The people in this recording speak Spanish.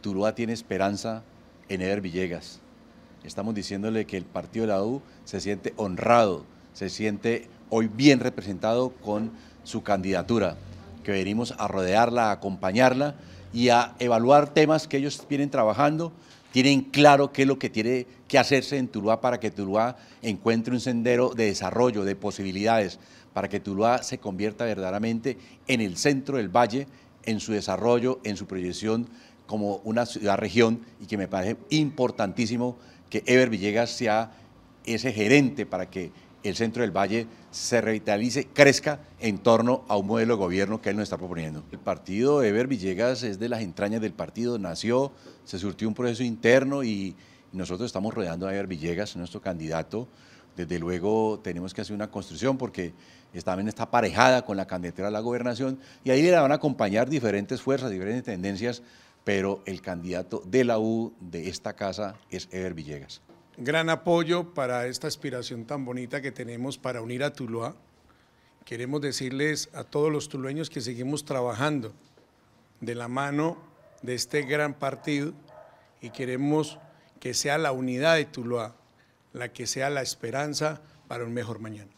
Tuluá tiene esperanza en Eder Villegas. Estamos diciéndole que el partido de la U se siente honrado, se siente hoy bien representado con su candidatura, que venimos a rodearla, a acompañarla y a evaluar temas que ellos vienen trabajando, tienen claro qué es lo que tiene que hacerse en Tuluá para que Tuluá encuentre un sendero de desarrollo, de posibilidades, para que Tuluá se convierta verdaderamente en el centro del valle, en su desarrollo, en su proyección como una ciudad-región y que me parece importantísimo que Ever Villegas sea ese gerente para que el centro del valle se revitalice, crezca en torno a un modelo de gobierno que él nos está proponiendo. El partido Ever Villegas es de las entrañas del partido, nació, se surtió un proceso interno y nosotros estamos rodeando a Ever Villegas, nuestro candidato, desde luego tenemos que hacer una construcción porque también está aparejada con la candidatura a la gobernación y ahí le van a acompañar diferentes fuerzas, diferentes tendencias, pero el candidato de la U de esta casa es Ever Villegas. Gran apoyo para esta aspiración tan bonita que tenemos para unir a Tuluá. Queremos decirles a todos los tulueños que seguimos trabajando de la mano de este gran partido y queremos que sea la unidad de Tuluá la que sea la esperanza para un mejor mañana.